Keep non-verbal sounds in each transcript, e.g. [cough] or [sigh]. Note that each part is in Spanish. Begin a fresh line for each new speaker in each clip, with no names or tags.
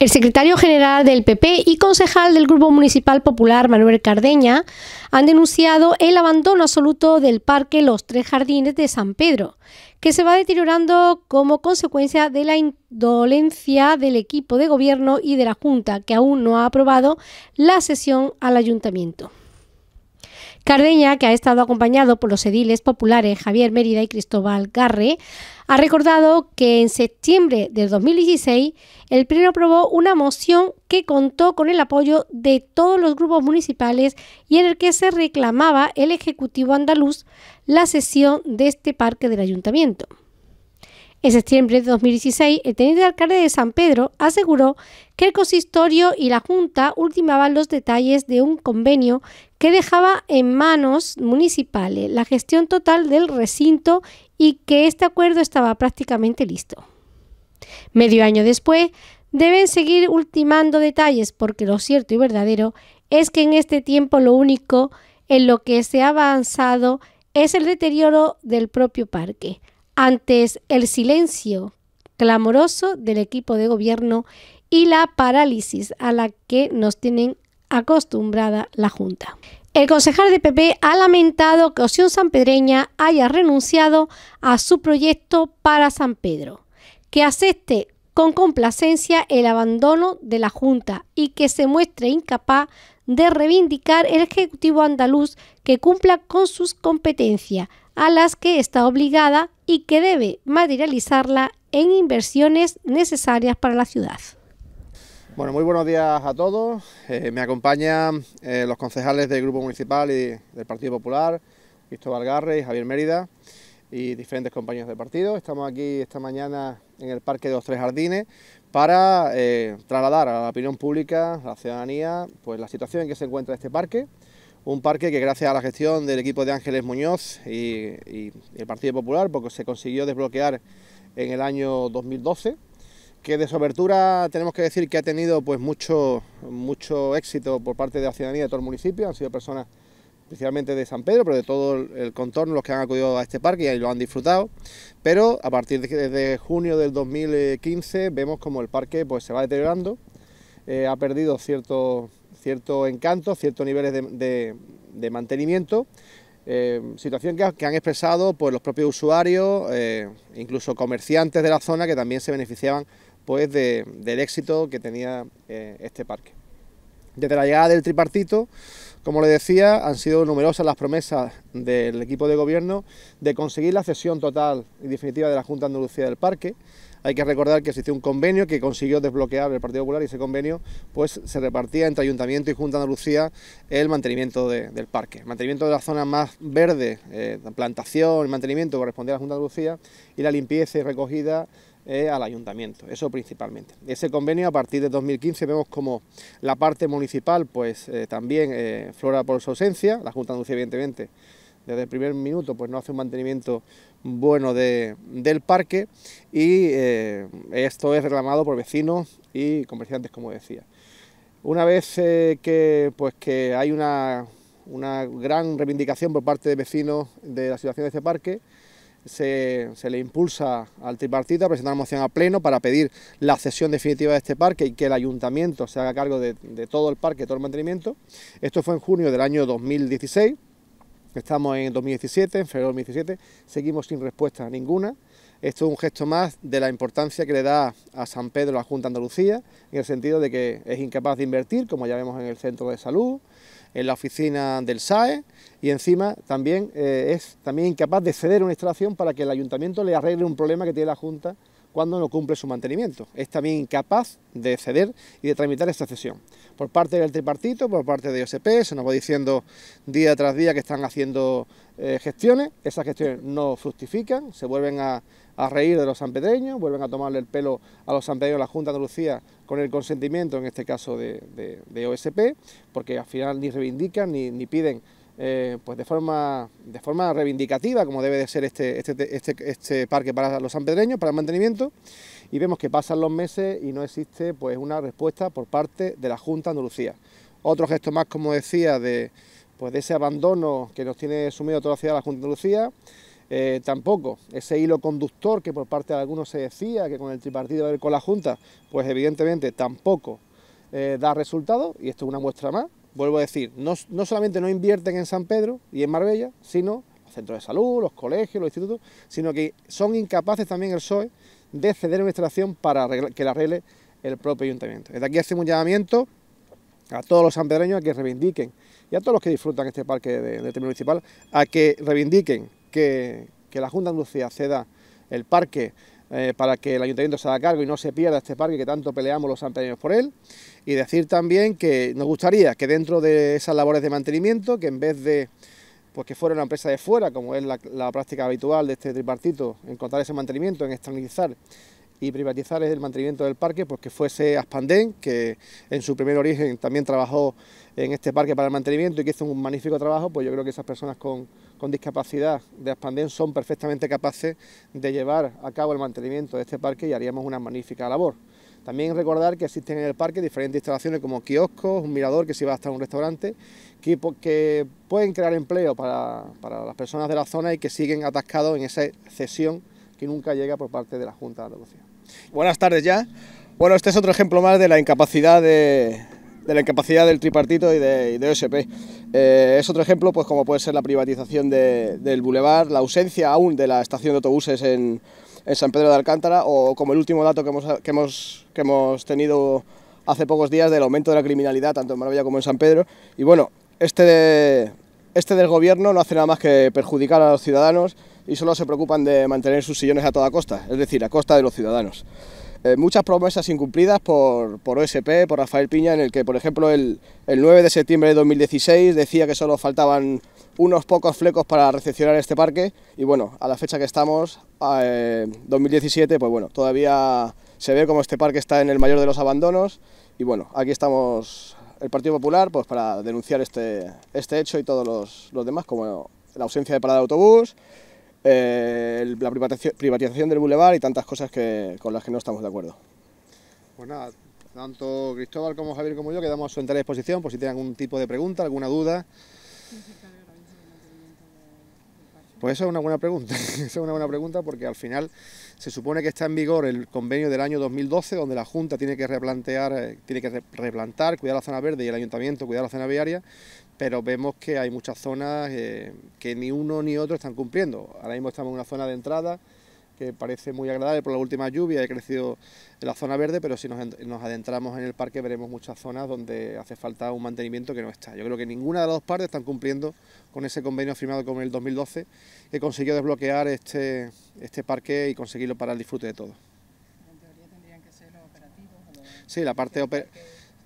El secretario general del PP y concejal del Grupo Municipal Popular, Manuel Cardeña, han denunciado el abandono absoluto del parque Los Tres Jardines de San Pedro, que se va deteriorando como consecuencia de la indolencia del equipo de gobierno y de la Junta, que aún no ha aprobado la sesión al ayuntamiento. Cardeña, que ha estado acompañado por los ediles populares Javier Mérida y Cristóbal Garre, ha recordado que en septiembre del 2016 el Pleno aprobó una moción que contó con el apoyo de todos los grupos municipales y en el que se reclamaba el Ejecutivo andaluz la cesión de este parque del ayuntamiento. En septiembre de 2016, el teniente alcalde de San Pedro aseguró que el consistorio y la Junta ultimaban los detalles de un convenio que dejaba en manos municipales la gestión total del recinto y que este acuerdo estaba prácticamente listo. Medio año después, deben seguir ultimando detalles porque lo cierto y verdadero es que en este tiempo lo único en lo que se ha avanzado es el deterioro del propio parque, antes el silencio clamoroso del equipo de gobierno y la parálisis a la que nos tienen acostumbrada la Junta. El concejal de PP ha lamentado que Oción Sanpedreña haya renunciado a su proyecto para San Pedro, que acepte con complacencia el abandono de la Junta y que se muestre incapaz de reivindicar el Ejecutivo andaluz que cumpla con sus competencias a las que está obligada y que debe materializarla en inversiones necesarias para la ciudad.
Bueno, muy buenos días a todos. Eh, me acompañan eh, los concejales del Grupo Municipal y del Partido Popular, Cristóbal Garre y Javier Mérida, y diferentes compañeros del partido. Estamos aquí esta mañana en el Parque de los Tres Jardines para eh, trasladar a la opinión pública, a la ciudadanía, pues la situación en que se encuentra este parque. Un parque que gracias a la gestión del equipo de Ángeles Muñoz y, y el Partido Popular, porque se consiguió desbloquear en el año 2012, que de su abertura tenemos que decir que ha tenido pues mucho, mucho éxito por parte de la ciudadanía de todo el municipio, han sido personas especialmente de San Pedro, pero de todo el contorno, los que han acudido a este parque y ahí lo han disfrutado. Pero a partir de, junio del 2015 vemos como el parque pues, se va deteriorando, eh, ha perdido cierto, cierto encanto, ciertos niveles de, de, mantenimiento, eh, situación que, han expresado pues, los propios usuarios, eh, incluso comerciantes de la zona que también se beneficiaban pues del éxito que tenía eh, este parque. Desde la llegada del tripartito, como le decía, han sido numerosas las promesas del equipo de gobierno de conseguir la cesión total y definitiva de la Junta de Andalucía del parque. Hay que recordar que existió un convenio que consiguió desbloquear el Partido Popular y ese convenio pues se repartía entre Ayuntamiento y Junta de Andalucía el mantenimiento del parque. mantenimiento de la zona más verde, eh, plantación, el mantenimiento correspondía a la Junta de Andalucía y la limpieza y recogida eh, al ayuntamiento, eso principalmente. Ese convenio a partir de 2015 vemos como la parte municipal pues eh, también eh, flora por su ausencia, la Junta de Andalucía evidentemente desde el primer minuto pues no hace un mantenimiento bueno del parque y esto es reclamado por vecinos y comerciantes como decía. Una vez que, pues, que hay una, una gran reivindicación por parte de vecinos de la situación de este parque, se, le impulsa al tripartito a presentar una moción a pleno para pedir la cesión definitiva de este parque y que el ayuntamiento se haga cargo de, todo el parque, todo el mantenimiento. Esto fue en junio del año 2016. Estamos en 2017, en febrero de 2017, seguimos sin respuesta ninguna. Esto es un gesto más de la importancia que le da a San Pedro la Junta Andalucía, en el sentido de que es incapaz de invertir, como ya vemos en el centro de salud, en la oficina del SAE y encima también eh, es también incapaz de ceder una instalación para que el ayuntamiento le arregle un problema que tiene la Junta cuando no cumple su mantenimiento. Es también incapaz de ceder y de tramitar esta cesión. Por parte del tripartito, por parte de OSP, se nos va diciendo día tras día que están haciendo eh, gestiones. Esas gestiones no fructifican, se vuelven a a reír de los sanpedreños, vuelven a tomarle el pelo a los sanpedreños la Junta de Andalucía con el consentimiento, en este caso de, OSP, porque al final ni reivindican ni, piden eh, pues de forma, de forma reivindicativa, como debe de ser este este, este, este, parque para los sanpedreños, para el mantenimiento, y vemos que pasan los meses y no existe pues una respuesta por parte de la Junta de Andalucía. Otro gesto más, como decía, de, pues, de ese abandono que nos tiene sumido toda la ciudad de la Junta de Andalucía, eh, tampoco ese hilo conductor que por parte de algunos se decía que con el tripartido a haber con la Junta, pues evidentemente tampoco eh, da resultado y esto es una muestra más. Vuelvo a decir, no, solamente no invierten en San Pedro y en Marbella, sino los centros de salud, los colegios, los institutos, sino que son incapaces también el SOE de ceder una instalación para que la arregle el propio ayuntamiento. Desde aquí hacemos un llamamiento a todos los sanpedreños a que reivindiquen y a todos los que disfrutan este parque de, de municipal a que reivindiquen que, la Junta de Andalucía ceda el parque eh, para que el ayuntamiento se haga cargo y no se pierda este parque que tanto peleamos los santaneros por él. Y decir también que nos gustaría que dentro de esas labores de mantenimiento, que en vez de pues que fuera una empresa de fuera, como es la, práctica habitual de este tripartito, encontrar ese mantenimiento, en externalizar y privatizar el mantenimiento del parque, pues que fuese Aspandén, que en su primer origen también trabajó en este parque para el mantenimiento y que hizo un magnífico trabajo, pues yo creo que esas personas con, con discapacidad de Aspandén son perfectamente capaces de llevar a cabo el mantenimiento de este parque y haríamos una magnífica labor. También recordar que existen en el parque diferentes instalaciones como kioscos, un mirador que si va hasta un restaurante, que, pueden crear empleo para, para, las personas de la zona y que siguen atascados en esa cesión que nunca llega por parte de la Junta de Andalucía.
Buenas tardes ya. Bueno, este es otro ejemplo más de la incapacidad de, de la incapacidad del tripartito y de, OSP. Eh, es otro ejemplo, pues como puede ser la privatización del bulevar, la ausencia aún de la estación de autobuses en, San Pedro de Alcántara o como el último dato que hemos, tenido hace pocos días del aumento de la criminalidad tanto en Maravilla como en San Pedro. Y bueno, este, este del gobierno no hace nada más que perjudicar a los ciudadanos y solo se preocupan de mantener sus sillones a toda costa, es decir, a costa de los ciudadanos. Eh, muchas promesas incumplidas por, OSP, por Rafael Piña, en el que, por ejemplo, el, el 9 de septiembre de 2016 decía que solo faltaban unos pocos flecos para recepcionar este parque y bueno, a la fecha que estamos, 2017, eh, pues bueno, todavía se ve como este parque está en el mayor de los abandonos y bueno, aquí estamos el Partido Popular pues para denunciar este, este hecho y todos los, los demás, como la ausencia de parada de autobús, eh, la privatización del bulevar y tantas cosas que, con las que no estamos de acuerdo.
Pues nada, tanto Cristóbal como Javier como yo quedamos a su entera disposición por si tienen algún tipo de pregunta, alguna duda. Pues eso es una buena pregunta, [laughs] es una buena pregunta porque al final se supone que está en vigor el convenio del año 2012 donde la Junta tiene que replantear, eh, tiene que replantar, cuidar la zona verde y el Ayuntamiento cuidar la zona viaria, pero vemos que hay muchas zonas eh, que ni uno ni otro están cumpliendo. Ahora mismo estamos en una zona de entrada que parece muy agradable por la última lluvia, ha crecido en la zona verde, pero si nos, adentramos en el parque veremos muchas zonas donde hace falta un mantenimiento que no está. Yo creo que ninguna de las dos partes están cumpliendo con ese convenio firmado con el 2012 que consiguió desbloquear este, este parque y conseguirlo para el disfrute de todos. En teoría tendrían que ser operativos. Sí, la parte... operativa.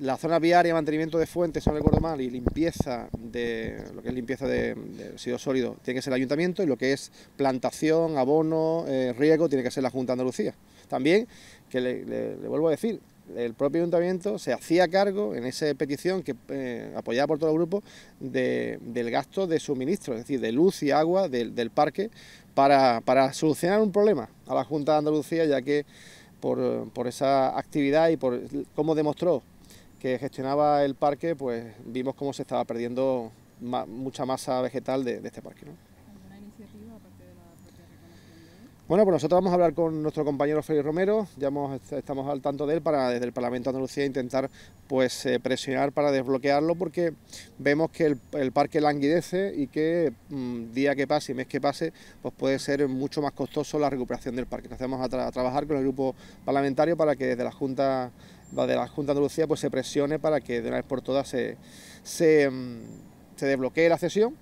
La zona viaria, mantenimiento de fuentes no recuerdo mal y limpieza de lo que es limpieza de, de sólido tiene que ser el ayuntamiento y lo que es plantación, abono, eh, riego tiene que ser la Junta de Andalucía. También, que le, vuelvo a decir, el propio ayuntamiento se hacía cargo en esa petición que eh, apoyada por todo el grupo del gasto de suministro, es decir, de luz y agua del, parque para, solucionar un problema a la Junta de Andalucía, ya que por, por esa actividad y por cómo demostró que gestionaba el parque, pues vimos cómo se estaba perdiendo mucha masa vegetal de, este parque. ¿no? Bueno, pues nosotros vamos a hablar con nuestro compañero Félix Romero, ya estamos al tanto de él para desde el Parlamento de Andalucía intentar pues eh, presionar para desbloquearlo porque vemos que el, parque languidece y que mm, día que pase y mes que pase pues puede ser mucho más costoso la recuperación del parque. Nos vamos a trabajar con el grupo parlamentario para que desde la Junta la de la Junta de Andalucía pues se presione para que de una vez por todas se, mm, se, desbloquee la cesión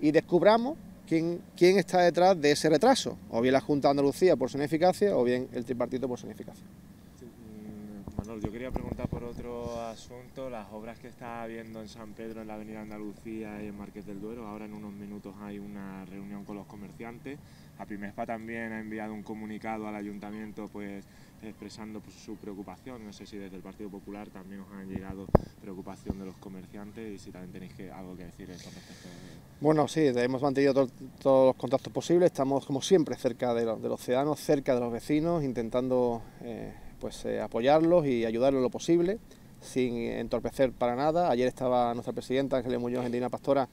y descubramos quién, quién está detrás de ese retraso, o bien la Junta de Andalucía por su ineficacia o bien el tripartito por su ineficacia.
Mm,
yo quería por otro asunto, las obras que está habiendo en San Pedro, en la Avenida Andalucía y en Marqués del Duero. Ahora en unos minutos hay una reunión con los comerciantes. A Pimespa también ha enviado un comunicado al ayuntamiento pues, expresando pues, su preocupación. No sé si desde el Partido Popular también os han llegado preocupación de los comerciantes y si también tenéis algo que decir en respecto a... Bueno, sí, hemos mantenido todos los contactos posibles. Estamos, como siempre, cerca de los, ciudadanos, cerca de los vecinos, intentando... Eh, pues eh, apoyarlos y ayudarlos lo posible, sin entorpecer para nada. Ayer estaba nuestra presidenta, Ángeles Muñoz en Lina Pastora,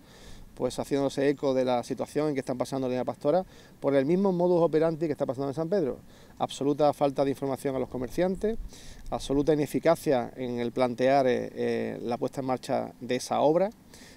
pues haciéndose eco de la situación en que están pasando en Pastora, por el mismo modus operandi que está pasando en San Pedro. Absoluta falta de información a los comerciantes, absoluta ineficacia en el plantear eh, eh, la puesta en marcha de esa obra.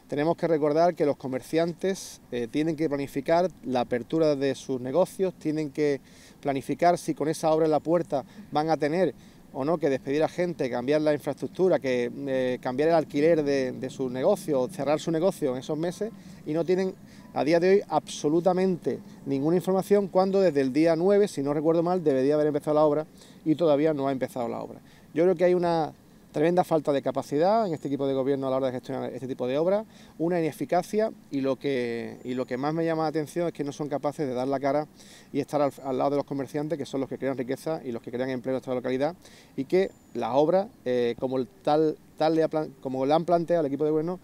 Tenemos que recordar que los comerciantes eh, tienen que planificar la apertura de sus negocios, tienen que planificar si con esa obra en la puerta van a tener o no que despedir a gente, cambiar la infraestructura, que eh, cambiar el alquiler de, sus negocios, cerrar su negocio en esos meses y no tienen a día de hoy absolutamente ninguna información cuando desde el día 9, si no recuerdo mal, debería haber empezado la obra y todavía no ha empezado la obra. Yo creo que hay una Tremenda falta de capacidad en este equipo de gobierno a la hora de gestionar este tipo de obras, una ineficacia y lo que, lo que más me llama la atención es que no son capaces de dar la cara y estar al, lado de los comerciantes, que son los que crean riqueza y los que crean empleo en nuestra localidad, y que las obras, eh, como, el tal, tal como le han planteado al equipo de gobierno,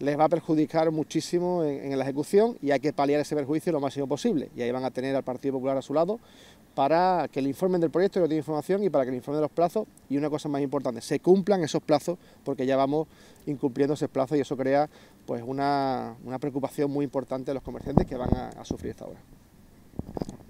les va a perjudicar muchísimo en, en, la ejecución y hay que paliar ese perjuicio lo máximo posible. Y ahí van a tener al Partido Popular a su lado, para que le informen del proyecto y no tiene información y para que le informen de los plazos y una cosa más importante, se cumplan esos plazos porque ya vamos incumpliendo esos plazos y eso crea pues una, preocupación muy importante a los comerciantes que van a, sufrir esta obra.